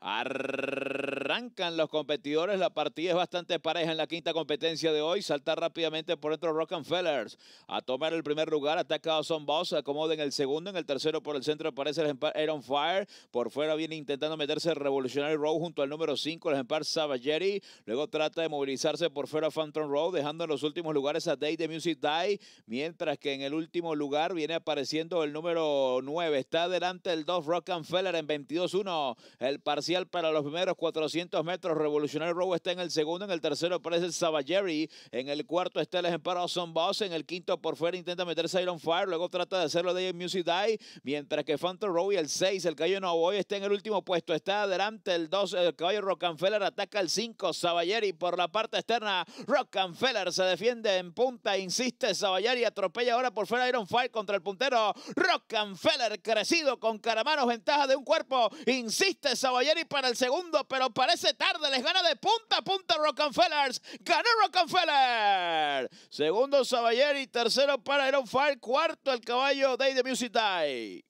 Arr- arrancan los competidores. La partida es bastante pareja en la quinta competencia de hoy. Salta rápidamente por dentro Rockefellers a tomar el primer lugar. Ataca a Son Boss, acomoda en el segundo. En el tercero por el centro aparece el Empire Iron Fire. Por fuera viene intentando meterse Revolutionary Road junto al número 5, el Empire Savageri. Luego trata de movilizarse por fuera Phantom Road, dejando en los últimos lugares a Day the Music Die. Mientras que en el último lugar viene apareciendo el número 9. Está delante el 2 Rockefeller en 22-1. El parcial para los primeros 400 metros, Revolucionario Row está en el segundo, en el tercero aparece Savalleri, en el cuarto está el ejemplar Awesome Boss, en el quinto por fuera intenta meterse Iron Fire, luego trata de hacerlo de Music Die, mientras que Phantom Rowe el 6, el no Novoy está en el último puesto, está adelante el 2, el caballo Rockefeller ataca el 5, Savalleri por la parte externa, Rockefeller se defiende en punta, insiste Savalleri, atropella ahora por fuera Iron Fire contra el puntero Rockefeller crecido con Caramanos, ventaja de un cuerpo, insiste Savalleri para el segundo, pero para parece tarde, les gana de punta a punta Rockefellers. Gana Rockefeller. Segundo Saballer y tercero para Iron Fire. Cuarto el caballo Day de Music Die.